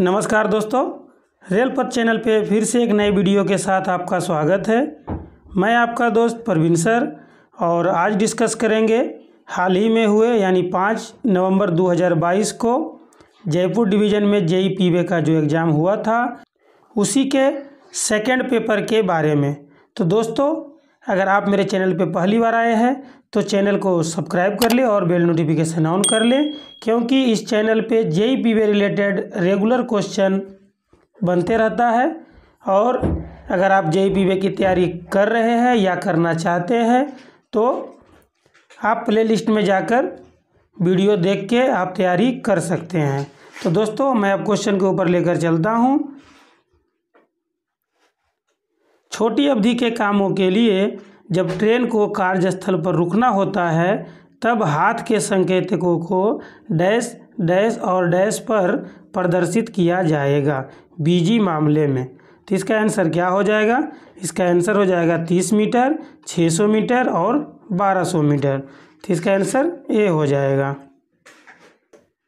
नमस्कार दोस्तों रेल पथ चैनल पे फिर से एक नए वीडियो के साथ आपका स्वागत है मैं आपका दोस्त परवीन सर और आज डिस्कस करेंगे हाल ही में हुए यानी पाँच नवंबर 2022 को जयपुर डिवीज़न में जेई पीवे का जो एग्ज़ाम हुआ था उसी के सेकेंड पेपर के बारे में तो दोस्तों अगर आप मेरे चैनल पर पहली बार आए हैं तो चैनल को सब्सक्राइब कर लें और बेल नोटिफिकेशन ऑन कर लें क्योंकि इस चैनल पे J P related regular question बनते रहता है और अगर आप जे पी की तैयारी कर रहे हैं या करना चाहते हैं तो आप प्लेलिस्ट में जाकर वीडियो देख के आप तैयारी कर सकते हैं तो दोस्तों मैं अब क्वेश्चन के ऊपर लेकर चलता हूँ छोटी अवधि के कामों के लिए जब ट्रेन को कार्यस्थल पर रुकना होता है तब हाथ के संकेतकों को डैश डैश और डैश पर प्रदर्शित किया जाएगा बीजी मामले में तो इसका आंसर क्या हो जाएगा इसका आंसर हो जाएगा तीस मीटर छः सौ मीटर और बारह सौ मीटर तो इसका आंसर ए हो जाएगा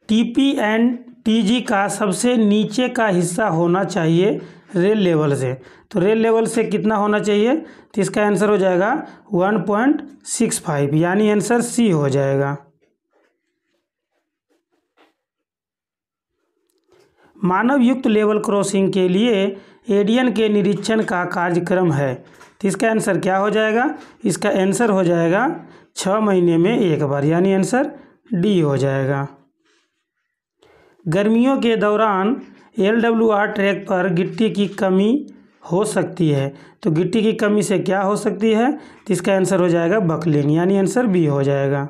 टीपी एंड टीजी का सबसे नीचे का हिस्सा होना चाहिए रेल लेवल से तो रेल लेवल से कितना होना चाहिए तो इसका आंसर हो जाएगा वन पॉइंट सिक्स फाइव यानी आंसर सी हो जाएगा मानव युक्त लेवल क्रॉसिंग के लिए एडियन के निरीक्षण का कार्यक्रम है तो इसका आंसर क्या हो जाएगा इसका आंसर हो जाएगा छ महीने में एक बार यानी आंसर डी हो जाएगा गर्मियों के दौरान एल डब्ल्यू आर ट्रैक पर गिट्टी की कमी हो सकती है तो गिट्टी की कमी से क्या हो सकती है तो इसका आंसर हो जाएगा बकलिंग यानी आंसर बी हो जाएगा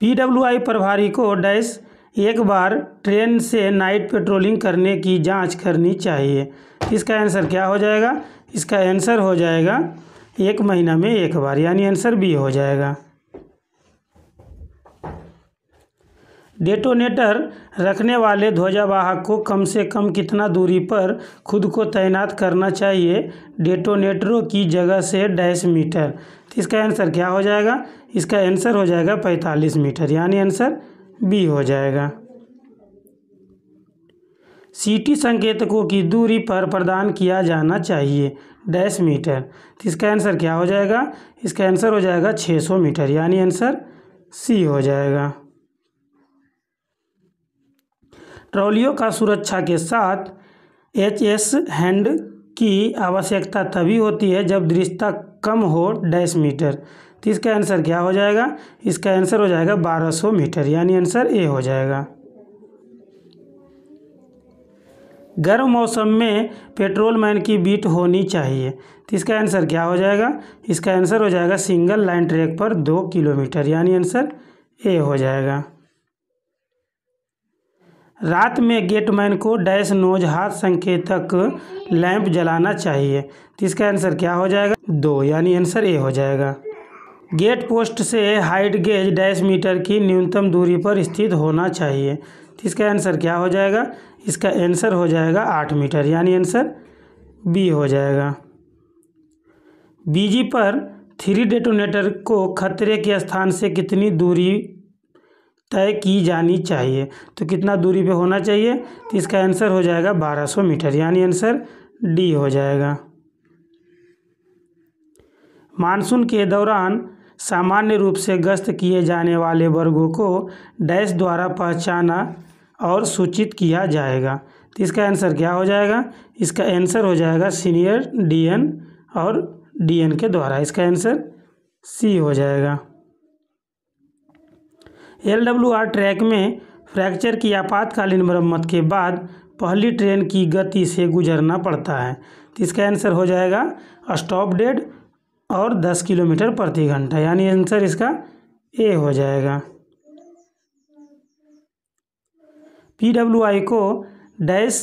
पीडब्ल्यूआई प्रभारी को डैश एक बार ट्रेन से नाइट पेट्रोलिंग करने की जांच करनी चाहिए इसका आंसर क्या हो जाएगा इसका आंसर हो जाएगा एक महीना में एक बार यानी आंसर बी हो जाएगा डेटोनेटर रखने वाले ध्वजावाहक को कम से कम कितना दूरी पर खुद को तैनात करना चाहिए डेटोनेटरों की जगह से डैश मीटर तो इसका आंसर क्या हो जाएगा इसका आंसर हो जाएगा पैंतालीस मीटर यानी आंसर बी हो जाएगा सीटी संकेतकों की दूरी पर प्रदान किया जाना चाहिए डैश मीटर तो इसका आंसर क्या हो जाएगा इसका आंसर हो जाएगा 600 मीटर यानी आंसर सी हो जाएगा ट्रॉलियों का सुरक्षा के साथ एच एस हैंड की आवश्यकता तभी होती है जब दृष्टता कम हो डैश मीटर तो इसका आंसर क्या हो जाएगा इसका आंसर हो जाएगा 1200 मीटर यानी आंसर ए हो जाएगा गर्म मौसम में पेट्रोल मैन की बीट होनी चाहिए तो इसका आंसर क्या हो जाएगा इसका आंसर हो जाएगा सिंगल लाइन ट्रैक पर दो किलोमीटर यानी आंसर ए हो जाएगा रात में गेटमैन को डैश नोज हाथ संकेतक लैंप जलाना चाहिए तो इसका आंसर क्या हो जाएगा दो यानी आंसर ए हो जाएगा गेट पोस्ट से हाइट गेज डैश मीटर की न्यूनतम दूरी पर स्थित होना चाहिए तो इसका आंसर क्या हो जाएगा इसका आंसर हो जाएगा आठ मीटर यानी आंसर बी हो जाएगा बीजी पर थ्री डेटोनेटर को खतरे के स्थान से कितनी दूरी तय की जानी चाहिए तो कितना दूरी पे होना चाहिए तो इसका आंसर हो जाएगा 1200 मीटर यानी आंसर डी हो जाएगा मानसून के दौरान सामान्य रूप से गश्त किए जाने वाले वर्गों को डैश द्वारा पहचाना और सूचित किया जाएगा तो इसका आंसर क्या हो जाएगा इसका आंसर हो जाएगा सीनियर डीएन और डीएन के द्वारा इसका आंसर सी हो जाएगा एलडब्ल्यूआर ट्रैक में फ्रैक्चर की आपातकालीन मरम्मत के बाद पहली ट्रेन की गति से गुजरना पड़ता है तो इसका आंसर हो जाएगा स्टॉप डेड और दस किलोमीटर प्रति घंटा यानी आंसर इसका ए हो जाएगा पीडब्ल्यूआई को डैश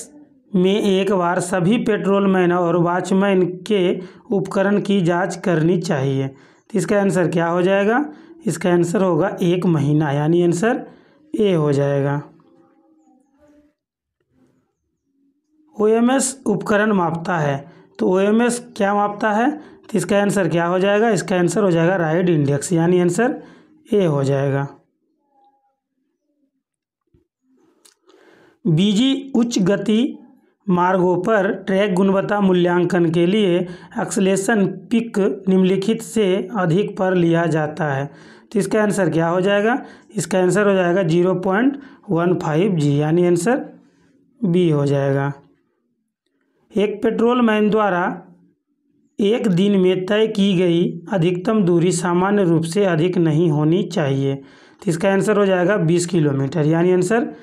में एक बार सभी पेट्रोल मैन और वॉचमैन के उपकरण की जांच करनी चाहिए तो इसका आंसर क्या हो जाएगा इसका आंसर होगा एक महीना यानी आंसर ए हो जाएगा ओ एम एस उपकरण मापता है तो ओ एम एस क्या मापता है तो इसका आंसर क्या हो जाएगा इसका आंसर हो जाएगा राइड इंडेक्स यानी आंसर ए हो जाएगा बीजी उच्च गति मार्गों पर ट्रैक गुणवत्ता मूल्यांकन के लिए एक्सलेशन पिक निम्नलिखित से अधिक पर लिया जाता है तो इसका आंसर क्या हो जाएगा इसका आंसर हो जाएगा zero point one five G यानी आंसर बी हो जाएगा एक पेट्रोल मैन द्वारा एक दिन में तय की गई अधिकतम दूरी सामान्य रूप से अधिक नहीं होनी चाहिए तो इसका आंसर हो जाएगा बीस किलोमीटर यानी आंसर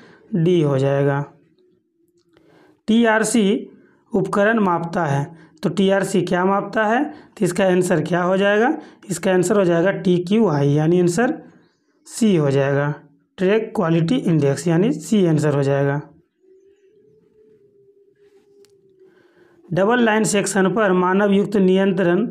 डी हो जाएगा टीआरसी उपकरण मापता है तो टीआरसी क्या मापता है तो इसका आंसर क्या हो जाएगा इसका आंसर हो जाएगा टी क्यू आई यानी आंसर सी हो जाएगा ट्रैक क्वालिटी इंडेक्स यानी सी आंसर हो जाएगा डबल लाइन सेक्शन पर मानव युक्त नियंत्रण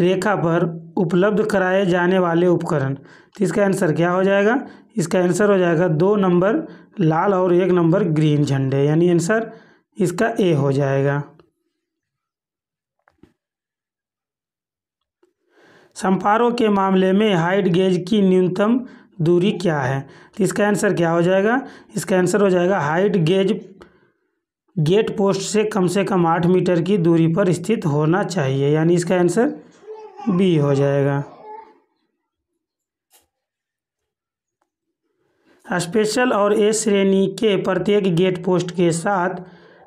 रेखा पर उपलब्ध कराए जाने वाले उपकरण तो इसका आंसर क्या हो जाएगा इसका आंसर हो जाएगा दो नंबर लाल और एक नंबर ग्रीन झंडे यानी आंसर इसका ए हो जाएगा संपारों के मामले में हाइट गेज की न्यूनतम दूरी क्या है तो इसका आंसर क्या हो जाएगा इसका आंसर हो जाएगा हाइट गेज गेट पोस्ट से कम से कम आठ मीटर की दूरी पर स्थित होना चाहिए यानी इसका आंसर बी हो जाएगा स्पेशल और ए श्रेणी के प्रत्येक गेट पोस्ट के साथ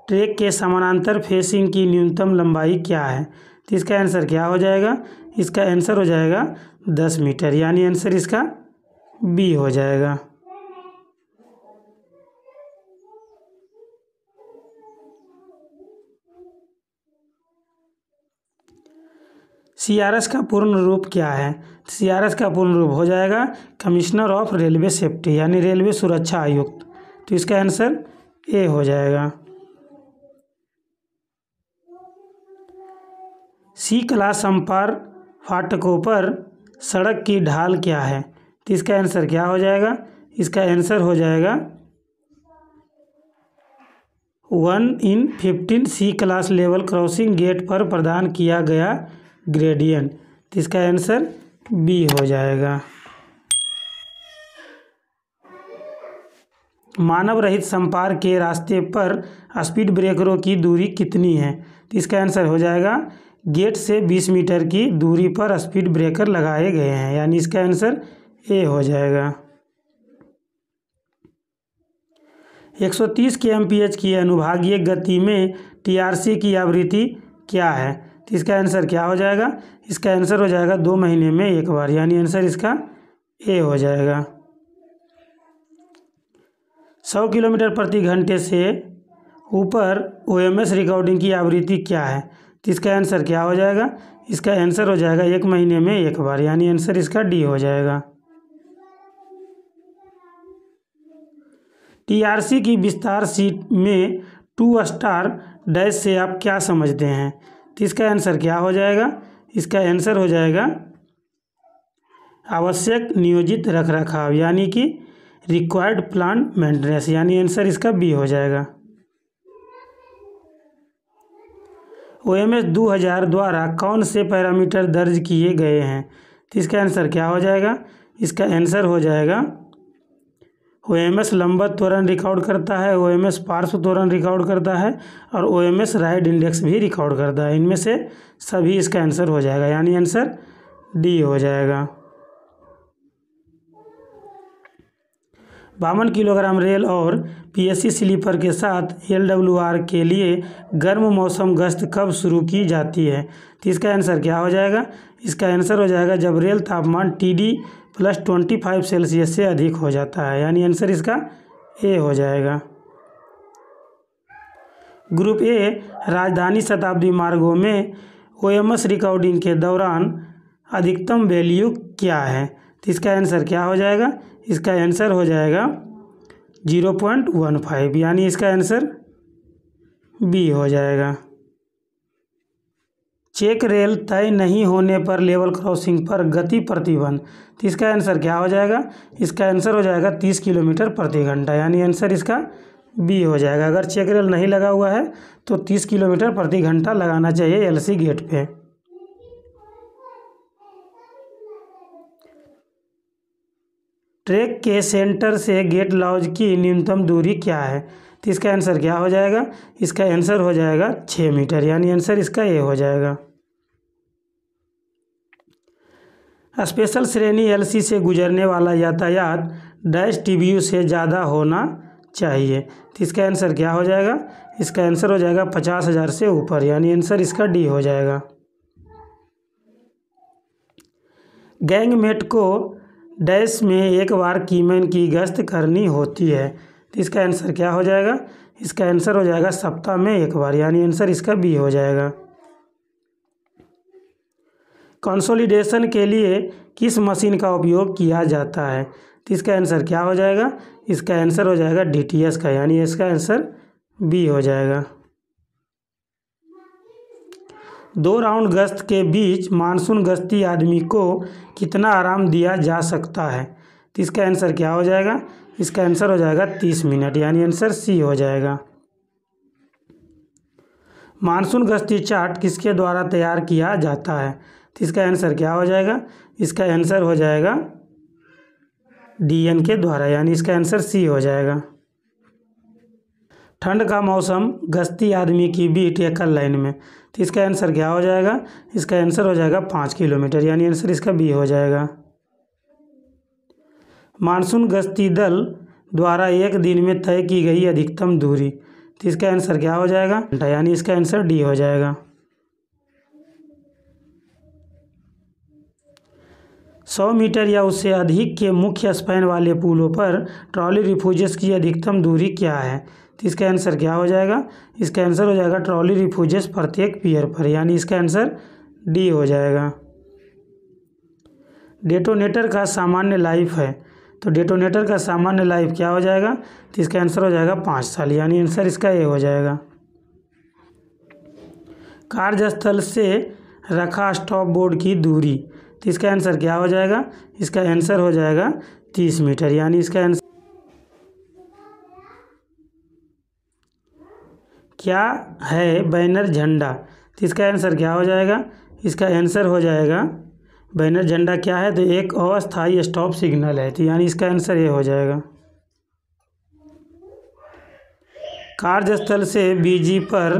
ट्रैक के समानांतर फेसिंग की न्यूनतम लंबाई क्या है तो इसका आंसर क्या हो जाएगा इसका आंसर हो जाएगा दस मीटर यानी आंसर इसका बी हो जाएगा सी आर एस का पूर्ण रूप क्या है सी आर एस का पूर्ण रूप हो जाएगा कमिश्नर ऑफ रेलवे सेफ्टी यानी रेलवे सुरक्षा आयुक्त तो इसका आंसर ए हो जाएगा सी क्लास संपार फाटकों पर सड़क की ढाल क्या है तो इसका आंसर क्या हो जाएगा इसका आंसर हो जाएगा one in fifteen C class level crossing gate पर प्रदान किया गया ग्रेडियंट तो इसका आंसर बी हो जाएगा मानव रहित संपार के रास्ते पर स्पीड ब्रेकरों की दूरी कितनी है तो इसका आंसर हो जाएगा गेट से 20 मीटर की दूरी पर स्पीड ब्रेकर लगाए गए हैं यानी इसका आंसर ए हो जाएगा 130 के एम की अनुभागीय गति में टीआरसी की आवृत्ति क्या है तो इसका आंसर क्या हो जाएगा इसका आंसर हो जाएगा दो महीने में एक बार यानी आंसर इसका ए हो जाएगा 100 किलोमीटर प्रति घंटे से ऊपर ओ रिकॉर्डिंग की आवृत्ति क्या है तो इसका आंसर क्या हो जाएगा इसका आंसर हो जाएगा एक महीने में एक बार यानी आंसर इसका डी हो जाएगा टीआरसी की विस्तार सीट में टू स्टार डैश से आप क्या समझते हैं तो इसका आंसर क्या हो जाएगा इसका आंसर हो जाएगा आवश्यक नियोजित रख रखाव यानी कि रिक्वायर्ड प्लान मेंटेनेंस यानी आंसर इसका बी हो जाएगा ओ एम एस दो हज़ार द्वारा कौन से पैरामीटर दर्ज किए गए हैं तो इसका आंसर क्या हो जाएगा इसका आंसर हो जाएगा ओ एम एस लंबा त्वरण रिकॉर्ड करता है ओ एम एस पार्श्व त्वरण रिकॉर्ड करता है और O M S ride index भी रिकॉर्ड करता है इनमें से सभी इसका आंसर हो जाएगा यानी आंसर डी हो जाएगा बावन किलोग्राम रेल और पीएससी स्लीपर के साथ एलडब्ल्यूआर के लिए गर्म मौसम गश्त कब शुरू की जाती है तो इसका आंसर क्या हो जाएगा इसका आंसर हो जाएगा जब रेल तापमान TD plus twenty five Celsius से अधिक हो जाता है यानी आंसर इसका ए हो जाएगा ग्रुप ए राजधानी शताब्दी मार्गों में एस रिकॉर्डिंग के दौरान अधिकतम वैल्यू क्या है तो इसका आंसर क्या हो जाएगा इसका आंसर हो जाएगा जीरो पॉइंट वन फाइव यानी इसका आंसर बी हो जाएगा चेक रेल तय नहीं होने पर लेवल क्रॉसिंग पर गति प्रतिबंध तो इसका आंसर क्या हो जाएगा इसका आंसर हो जाएगा तीस किलोमीटर प्रति घंटा यानी आंसर इसका बी हो जाएगा अगर चेक रेल नहीं लगा हुआ है तो तीस किलोमीटर प्रति घंटा लगाना चाहिए एलसी गेट पे ट्रैक के सेंटर से गेट लाउज की न्यूनतम दूरी क्या है तो इसका आंसर क्या हो जाएगा इसका आंसर हो जाएगा छः मीटर यानी आंसर इसका ए हो जाएगा स्पेशल श्रेणी एलसी से गुजरने वाला यातायात डैश टीबीयू से ज़्यादा होना चाहिए तो इसका आंसर क्या हो जाएगा इसका आंसर हो जाएगा पचास हज़ार से ऊपर यानी आंसर इसका डी हो जाएगा गैंगमेट को डैश में एक बार कीमेन की गश्त करनी होती है तो इसका आंसर क्या हो जाएगा इसका आंसर हो जाएगा सप्ताह में एक बार यानी आंसर इसका बी हो जाएगा कंसोलिडेशन के लिए किस मशीन का उपयोग किया जाता है तो इसका आंसर क्या हो जाएगा इसका आंसर हो जाएगा डी का यानी इसका आंसर बी हो जाएगा दो राउंड गश्त के बीच मानसून गश्ती आदमी को कितना आराम दिया जा सकता है तो इसका आंसर क्या हो जाएगा इसका आंसर हो जाएगा तीस मिनट यानी आंसर सी हो जाएगा मानसून गश्ती चार्ट किसके द्वारा तैयार किया जाता है तो इसका आंसर क्या हो जाएगा इसका आंसर हो जाएगा एन के द्वारा यानी इसका आंसर सी हो जाएगा ठंड का मौसम गश्ती आदमी की बीट या कल लाइन में तो इसका आंसर क्या हो जाएगा इसका आंसर हो जाएगा पाँच किलोमीटर यानी आंसर इसका बी हो जाएगा मानसून गश्ती दल द्वारा एक दिन में तय की गई अधिकतम दूरी तो इसका आंसर क्या हो जाएगा घंटा यानी इसका आंसर डी हो जाएगा सौ मीटर या उससे अधिक के मुख्य स्पैन वाले पुलों पर ट्रॉली रिफ्यूजेस की अधिकतम दूरी क्या है तो इसका आंसर क्या हो जाएगा इसका आंसर हो जाएगा ट्रॉली रिफ्यूजेस प्रत्येक पियर पर यानी इसका आंसर डी हो जाएगा डेटोनेटर का सामान्य लाइफ है तो डेटोनेटर का सामान्य लाइफ क्या हो जाएगा तो इसका आंसर हो जाएगा पाँच साल यानी आंसर इसका ए हो जाएगा कार्यस्थल से रखा स्टॉप बोर्ड की दूरी तो इसका आंसर क्या हो जाएगा इसका आंसर हो जाएगा तीस मीटर यानी इसका आंसर क्या है बैनर झंडा तो इसका आंसर क्या हो जाएगा इसका आंसर हो जाएगा बैनर झंडा क्या है तो एक अस्थायी स्टॉप सिग्नल है तो यानी इसका आंसर ये हो जाएगा कार्यस्थल से बीजी पर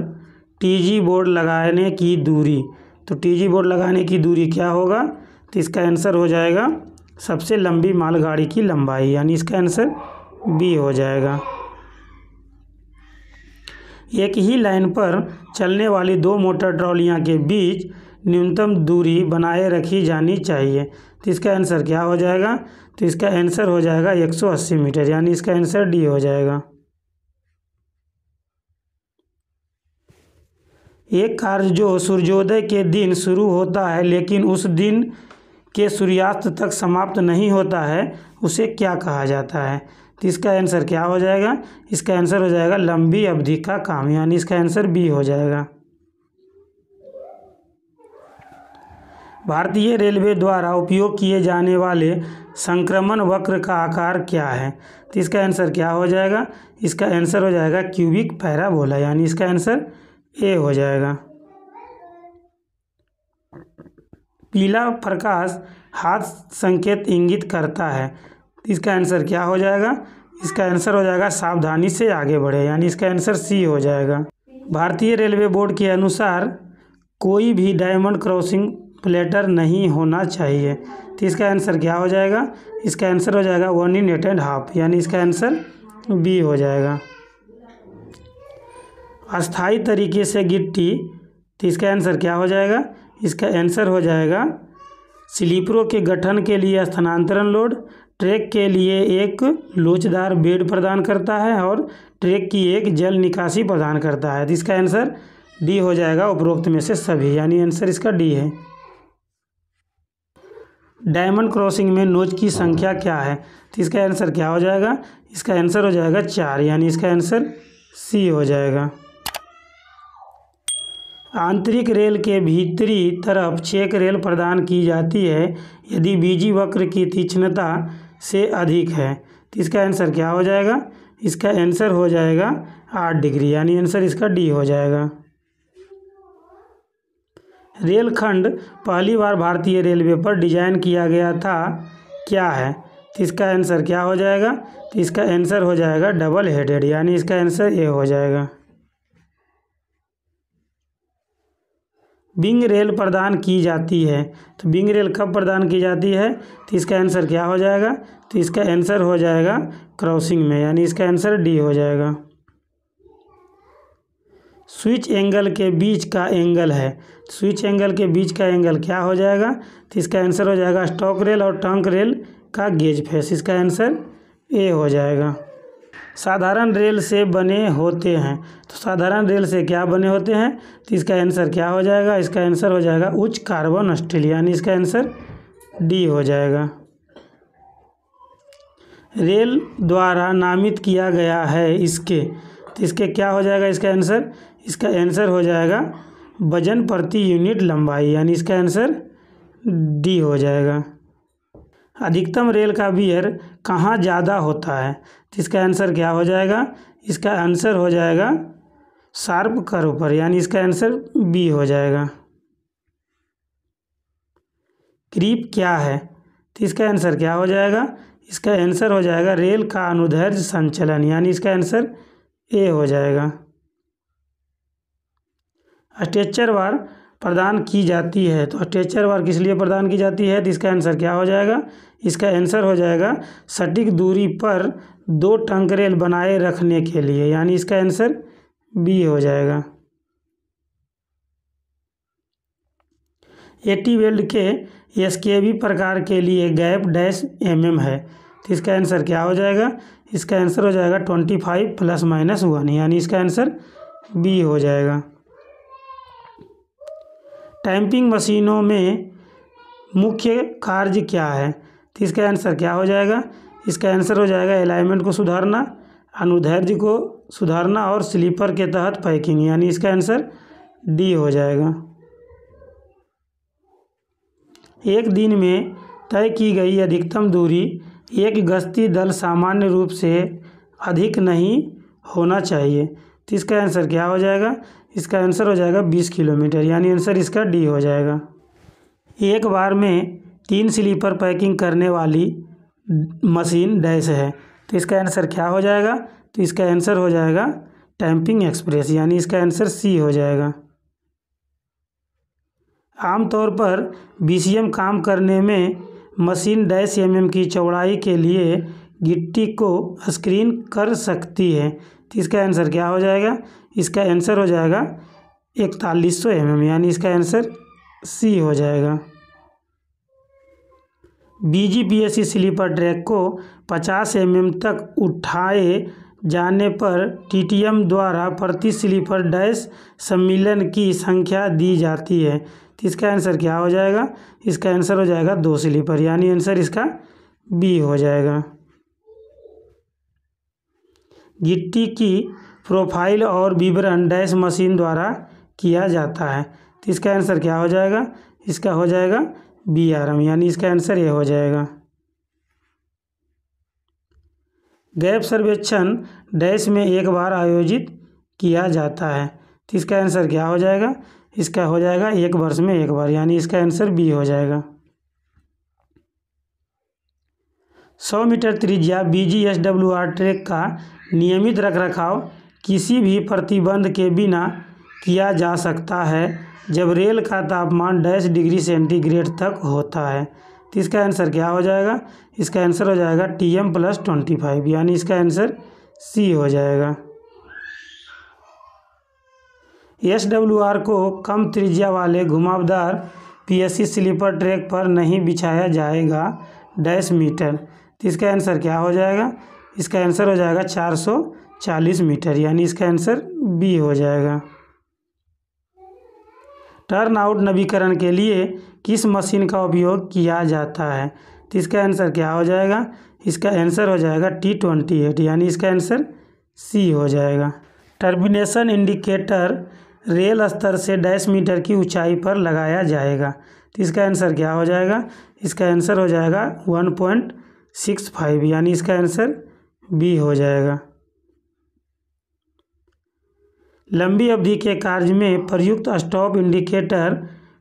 टीजी बोर्ड लगाने की दूरी तो टीजी बोर्ड लगाने की दूरी क्या होगा तो इसका आंसर हो जाएगा सबसे लंबी मालगाड़ी की लंबाई यानी इसका आंसर बी हो जाएगा एक ही लाइन पर चलने वाली दो मोटर ट्रॉलियाँ के बीच न्यूनतम दूरी बनाए रखी जानी चाहिए तो इसका आंसर क्या हो जाएगा तो इसका आंसर हो जाएगा 180 मीटर यानी इसका आंसर डी हो जाएगा एक कार्य जो सूर्योदय के दिन शुरू होता है लेकिन उस दिन के सूर्यास्त तक समाप्त नहीं होता है उसे क्या कहा जाता है तो इसका आंसर क्या हो जाएगा इसका आंसर हो जाएगा लंबी अवधि का काम यानी इसका आंसर बी हो जाएगा भारतीय रेलवे द्वारा उपयोग किए जाने वाले संक्रमण वक्र का आकार क्या है तो इसका आंसर क्या हो जाएगा इसका आंसर हो जाएगा क्यूबिक पैराबोला यानी इसका आंसर ए हो जाएगा पीला प्रकाश हाथ संकेत इंगित करता है इसका आंसर क्या हो जाएगा इसका आंसर हो जाएगा सावधानी से आगे बढ़े यानी इसका आंसर सी हो जाएगा भारतीय रेलवे बोर्ड के अनुसार कोई भी डायमंड क्रॉसिंग प्लेटर नहीं होना चाहिए तो इसका आंसर क्या हो जाएगा इसका आंसर हो जाएगा one in eight and half यानी इसका आंसर बी हो जाएगा अस्थाई तरीके से गिट्टी तो इसका आंसर क्या हो जाएगा इसका आंसर हो जाएगा स्लीपरों के गठन के लिए स्थानांतरण लोड ट्रैक के लिए एक लोचदार बेड प्रदान करता है और ट्रैक की एक जल निकासी प्रदान करता है तो इसका आंसर डी हो जाएगा उपरोक्त में से सभी यानी आंसर इसका डी है डायमंड क्रॉसिंग में नोच की संख्या क्या है तो इसका आंसर क्या हो जाएगा इसका आंसर हो जाएगा चार यानी इसका आंसर सी हो जाएगा आंतरिक रेल के भीतरी तरफ छेक रेल प्रदान की जाती है यदि बीजी वक्र की तीक्ष्णता से अधिक है तो इसका आंसर क्या हो जाएगा इसका आंसर हो जाएगा आठ डिग्री यानी आंसर इसका डी हो जाएगा रेलखंड पहली बार भारतीय रेलवे पर डिजाइन किया गया था क्या है तो इसका आंसर क्या हो जाएगा तो इसका आंसर हो जाएगा डबल हेडेड यानी इसका आंसर ए हो जाएगा विंग रेल प्रदान की जाती है तो विंग रेल कब प्रदान की जाती है तो इसका आंसर क्या हो जाएगा तो इसका आंसर हो जाएगा क्रॉसिंग में यानी इसका आंसर डी हो जाएगा स्विच एंगल के बीच का एंगल है तो स्विच एंगल के बीच का एंगल क्या हो जाएगा तो इसका आंसर हो जाएगा स्टॉक रेल और टंक रेल का गेज फेस इसका आंसर ए हो जाएगा साधारण रेल से बने होते हैं तो साधारण रेल से क्या बने होते हैं तो इसका आंसर क्या हो जाएगा इसका आंसर हो जाएगा उच्च कार्बन स्टील यानी इसका आंसर डी हो जाएगा रेल द्वारा नामित किया गया है इसके तो इसके क्या हो जाएगा इसका आंसर इसका आंसर हो जाएगा वजन प्रति यूनिट लंबाई यानी इसका आंसर डी हो जाएगा अधिकतम रेल का बियर कहाँ ज़्यादा होता है तो इसका आंसर क्या हो जाएगा इसका आंसर हो जाएगा शार्प कर्व पर यानी इसका आंसर बी हो जाएगा क्रीप क्या है तो इसका आंसर क्या हो जाएगा इसका आंसर हो जाएगा रेल का अनुधर्ज संचलन यानी इसका आंसर ए हो जाएगा स्ट्रेचर वार प्रदान की जाती है तो स्ट्रेचर वर्क किस लिए प्रदान की जाती है तो इसका आंसर क्या हो जाएगा इसका आंसर हो जाएगा सटीक दूरी पर दो टंकरेल बनाए रखने के लिए यानी इसका आंसर बी हो जाएगा एटी वेल्ड के एस के भी प्रकार के लिए गैप डैश एम एम है तो इसका आंसर क्या हो जाएगा इसका आंसर हो जाएगा twenty five plus minus one यानी इसका आंसर बी हो जाएगा टैंपिंग मशीनों में मुख्य कार्य क्या है तो इसका आंसर क्या हो जाएगा इसका आंसर हो जाएगा अलाइनमेंट को सुधारना अनुधैर्य को सुधारना और स्लीपर के तहत पैकिंग यानी इसका आंसर डी हो जाएगा एक दिन में तय की गई अधिकतम दूरी एक गश्ती दल सामान्य रूप से अधिक नहीं होना चाहिए तो इसका आंसर क्या हो जाएगा इसका आंसर हो जाएगा बीस किलोमीटर यानी आंसर इसका डी हो जाएगा एक बार में तीन स्लीपर पैकिंग करने वाली मशीन डैश है तो इसका आंसर क्या हो जाएगा तो इसका आंसर हो जाएगा टैंपिंग एक्सप्रेस यानी इसका आंसर सी हो जाएगा आमतौर पर बी काम करने में मशीन डैश एम की चौड़ाई के लिए गिट्टी को स्क्रीन कर सकती है तो इसका आंसर क्या हो जाएगा इसका आंसर हो जाएगा इकतालीस सौ एम यानी इसका आंसर सी हो जाएगा बीजीपीएससी स्लीपर ट्रैक को 50 एम तक उठाए जाने पर टीटीएम द्वारा प्रति स्लीपर डैश सम्मिलन की संख्या दी जाती है तो इसका आंसर क्या हो जाएगा इसका आंसर हो जाएगा दो स्लीपर यानी आंसर इसका बी हो जाएगा गिट्टी की प्रोफाइल और विवरण डैश मशीन द्वारा किया जाता है तो इसका आंसर क्या हो जाएगा इसका हो जाएगा बी आर एम यानी इसका आंसर ये हो जाएगा गैप सर्वेक्षण डैश में एक बार आयोजित किया जाता है तो इसका आंसर क्या हो जाएगा इसका हो जाएगा एक वर्ष में एक बार यानी इसका आंसर बी हो जाएगा सौ मीटर त्रिज्या B G S W R track का नियमित रखरखाव किसी भी प्रतिबंध के बिना किया जा सकता है जब रेल का तापमान डैश डिग्री सेंटीग्रेड तक होता है तो इसका आंसर क्या हो जाएगा इसका आंसर हो जाएगा T M plus twenty five यानी इसका आंसर सी हो जाएगा एस डब्ल्यू आर को कम त्रिज्या वाले घुमावदार P S C sleeper track पर नहीं बिछाया जाएगा डैश मीटर तो इसका आंसर क्या हो जाएगा इसका आंसर हो जाएगा 440 मीटर यानी इसका आंसर बी हो जाएगा टर्न आउट नवीकरण के लिए किस मशीन का उपयोग किया जाता है तो इसका आंसर क्या हो जाएगा इसका आंसर हो जाएगा टी ट्वेंटी एट यानी इसका आंसर सी हो जाएगा टर्मिनेशन इंडिकेटर रेल स्तर से डैश मीटर की ऊंचाई पर लगाया जाएगा तो इसका आंसर क्या हो जाएगा इसका आंसर हो जाएगा वन पॉइंट सिक्स फाइव यानी इसका आंसर बी हो जाएगा लंबी अवधि के कार्य में प्रयुक्त स्टॉप इंडिकेटर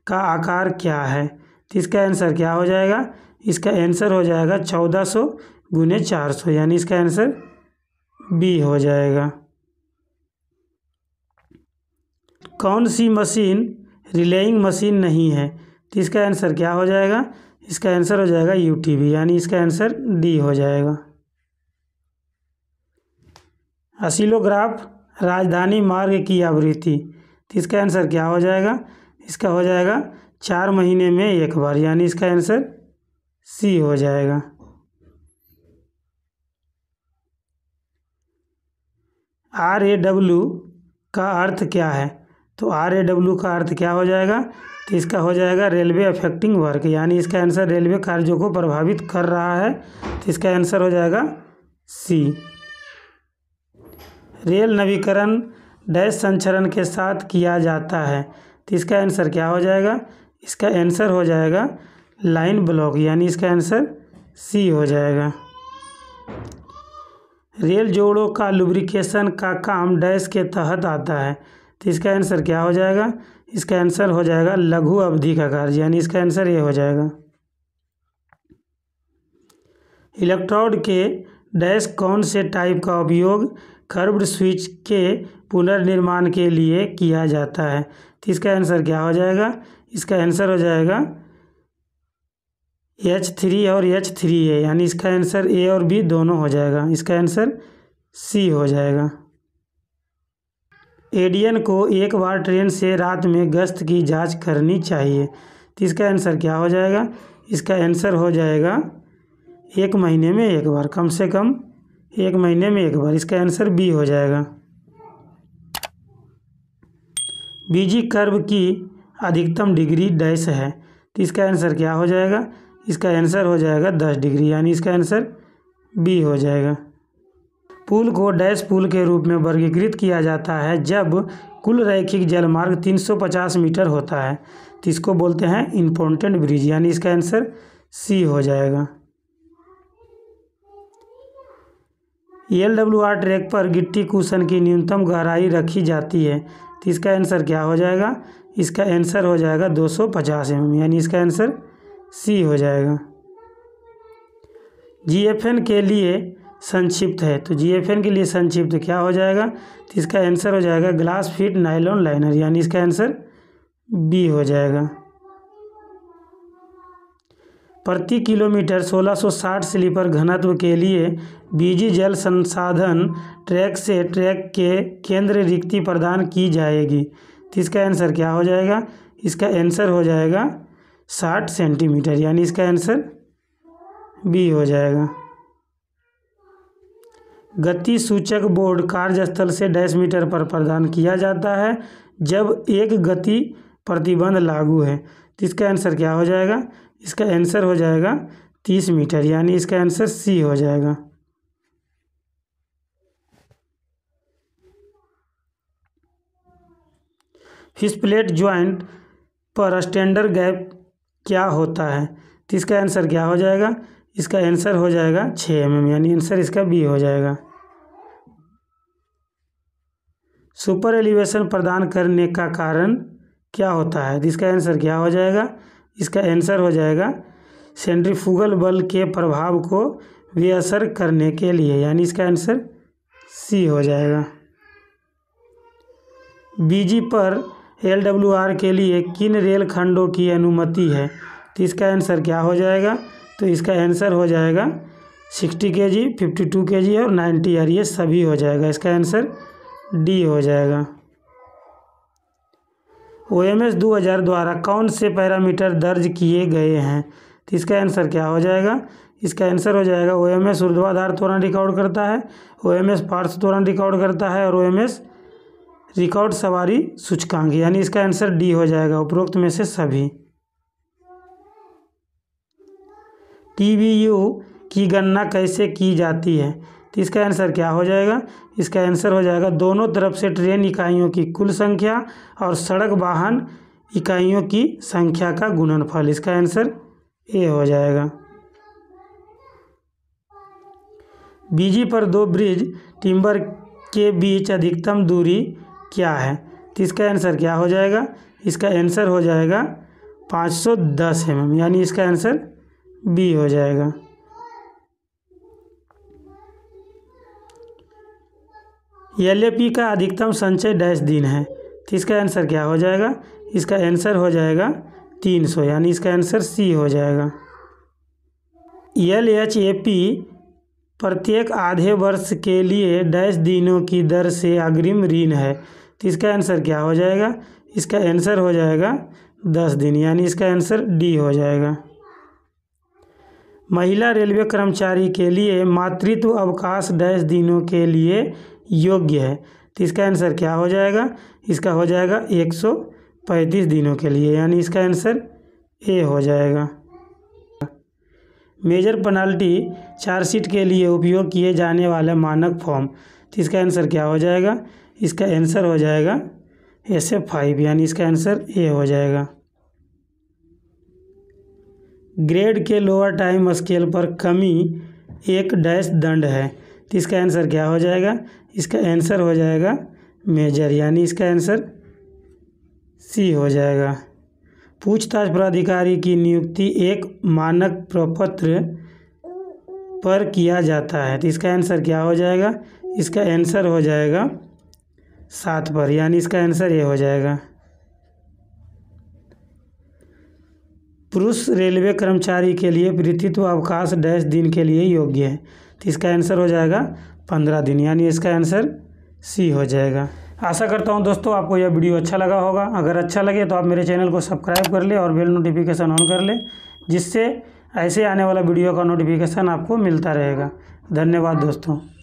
का आकार क्या है तो इसका आंसर क्या हो जाएगा इसका आंसर हो जाएगा चौदह सौ गुने चार सौ यानी इसका आंसर बी हो जाएगा कौन सी मशीन रिलेइंग मशीन नहीं है तो इसका आंसर क्या हो जाएगा इसका आंसर हो जाएगा यू यानी इसका आंसर डी हो जाएगा असीलोग्राफ राजधानी मार्ग की आवृत्ति तो इसका आंसर क्या हो जाएगा इसका हो जाएगा चार महीने में एक बार यानी इसका आंसर सी हो जाएगा आर ए डब्ल्यू का अर्थ क्या है तो आर ए डब्ल्यू का अर्थ क्या हो जाएगा तो इसका हो जाएगा रेलवे अफेक्टिंग वर्क यानी इसका आंसर रेलवे कार्यों को प्रभावित कर रहा है तो इसका आंसर हो जाएगा सी रेल नवीकरण डैश संचरण के साथ किया जाता है तो इसका आंसर क्या हो जाएगा इसका आंसर हो जाएगा लाइन ब्लॉक यानी इसका आंसर सी हो जाएगा रेल जोड़ों का लुब्रिकेशन का काम डैश के तहत आता है तो इसका आंसर क्या हो जाएगा इसका आंसर हो जाएगा लघु अवधि का कार्य यानी इसका आंसर ये हो जाएगा इलेक्ट्रोड के डैश कौन से टाइप का उपयोग कर्व्ड स्विच के पुनर्निर्माण के लिए किया जाता है तो इसका आंसर क्या हो जाएगा इसका आंसर हो जाएगा एच थ्री और एच थ्री ए यानी इसका आंसर ए और बी दोनों हो जाएगा इसका आंसर सी हो जाएगा एडियन को एक बार ट्रेन से रात में गश्त की जांच करनी चाहिए तो इसका आंसर क्या हो जाएगा इसका आंसर हो जाएगा एक महीने में एक बार कम से कम एक महीने में एक बार इसका आंसर बी हो जाएगा बीजी कर्व की अधिकतम डिग्री डैश है तो इसका आंसर क्या हो जाएगा इसका आंसर हो जाएगा दस डिग्री यानी इसका आंसर बी हो जाएगा पुल को डैश पुल के रूप में वर्गीकृत किया जाता है जब कुल रैखिक जलमार्ग 350 मीटर होता है तो इसको बोलते हैं इम्पोर्टेंट ब्रिज यानी इसका आंसर सी हो जाएगा एल डब्ल्यू आर ट्रैक पर गिट्टी कुशन की न्यूनतम गहराई रखी जाती है तो इसका आंसर क्या हो जाएगा इसका आंसर हो जाएगा 250 एम यानी इसका आंसर सी हो जाएगा जीएफएन के लिए संक्षिप्त है तो जीएफएन के लिए संक्षिप्त क्या हो जाएगा तो इसका आंसर हो जाएगा ग्लास फिट नाइलॉन लाइनर यानी इसका आंसर बी हो जाएगा प्रति किलोमीटर 1660 स्लीपर घनत्व के लिए बीजी जल संसाधन ट्रैक से ट्रैक के केंद्र रिक्ति प्रदान की जाएगी तो इसका आंसर क्या हो जाएगा इसका आंसर हो जाएगा 60 सेंटीमीटर यानी इसका आंसर बी हो जाएगा गति सूचक बोर्ड कार्यस्थल से डैश मीटर पर प्रदान किया जाता है जब एक गति प्रतिबंध लागू है तो इसका आंसर क्या हो जाएगा इसका आंसर हो जाएगा तीस मीटर यानी इसका आंसर सी हो जाएगा हिस प्लेट ज्वाइंट पर स्टैंडर्ड गैप क्या होता है तो इसका आंसर क्या हो जाएगा इसका आंसर हो जाएगा छः एम mm, यानी आंसर इसका बी हो जाएगा सुपर एलिवेशन प्रदान करने का कारण क्या होता है तो इसका आंसर क्या हो जाएगा इसका आंसर हो जाएगा सेंट्रीफुगल बल के प्रभाव को व्यसर करने के लिए यानी इसका आंसर सी हो जाएगा बीजी पर एल डब्ल्यू आर के लिए किन रेल खंडों की अनुमति है तो इसका आंसर क्या हो जाएगा तो इसका आंसर हो जाएगा सिक्सटी के जी फिफ्टी टू के जी और नाइन्टी आर ये सभी हो जाएगा इसका आंसर डी हो जाएगा ओ एम एस दो हज़ार द्वारा कौन से पैरामीटर दर्ज किए गए हैं तो इसका आंसर क्या हो जाएगा इसका आंसर हो जाएगा ओ एम एस ऊर्ध्वाधार त्वरण रिकॉर्ड करता है ओ एम एस पार्स त्वरण रिकॉर्ड करता है और ओ एम एस रिकॉर्ड सवारी सूचकांक यानी इसका आंसर डी हो जाएगा उपरोक्त में से सभी टी की गणना कैसे की जाती है तो इसका आंसर क्या हो जाएगा इसका आंसर हो जाएगा दोनों तरफ से ट्रेन इकाइयों की कुल संख्या और सड़क वाहन इकाइयों की संख्या का गुणनफल इसका आंसर ए हो जाएगा बीजी पर दो ब्रिज टिम्बर के बीच अधिकतम दूरी क्या है तो इसका आंसर क्या हो जाएगा इसका आंसर हो जाएगा 510 सौ mm यानी इसका आंसर बी हो जाएगा एल का अधिकतम संचय डैश दिन है तो इसका आंसर क्या हो जाएगा इसका आंसर हो जाएगा तीन सौ यानी इसका आंसर सी हो जाएगा एल एच ए पी प्रत्येक आधे वर्ष के लिए डैश दिनों की दर से अग्रिम ऋण है तो इसका आंसर क्या हो जाएगा इसका आंसर हो जाएगा दस दिन यानी इसका आंसर डी हो जाएगा महिला रेलवे कर्मचारी के लिए मातृत्व अवकाश डैश दिनों के लिए योग्य है तो इसका आंसर क्या हो जाएगा इसका हो जाएगा एक सौ पैंतीस दिनों के लिए यानी इसका आंसर ए हो जाएगा मेजर पेनाल्टी चार्जशीट के लिए उपयोग किए जाने वाले मानक फॉर्म तो इसका आंसर क्या हो जाएगा इसका आंसर हो जाएगा एस एफ फाइव यानी इसका आंसर ए हो जाएगा ग्रेड के लोअर टाइम स्केल पर कमी एक डैश दंड है तो इसका आंसर क्या हो जाएगा इसका आंसर हो जाएगा मेजर यानी इसका आंसर सी हो जाएगा पूछताछ प्राधिकारी की नियुक्ति एक मानक प्रपत्र पर किया जाता है तो इसका आंसर क्या हो जाएगा इसका आंसर हो जाएगा सात पर यानी इसका आंसर ये हो जाएगा पुरुष रेलवे कर्मचारी के लिए पृथित्व तो अवकाश डैश दिन के लिए योग्य है तो इसका आंसर हो जाएगा पंद्रह दिन यानी इसका आंसर सी हो जाएगा आशा करता हूँ दोस्तों आपको यह वीडियो अच्छा लगा होगा अगर अच्छा लगे तो आप मेरे चैनल को सब्सक्राइब कर ले और बेल नोटिफिकेशन ऑन कर ले जिससे ऐसे आने वाला वीडियो का नोटिफिकेशन आपको मिलता रहेगा धन्यवाद दोस्तों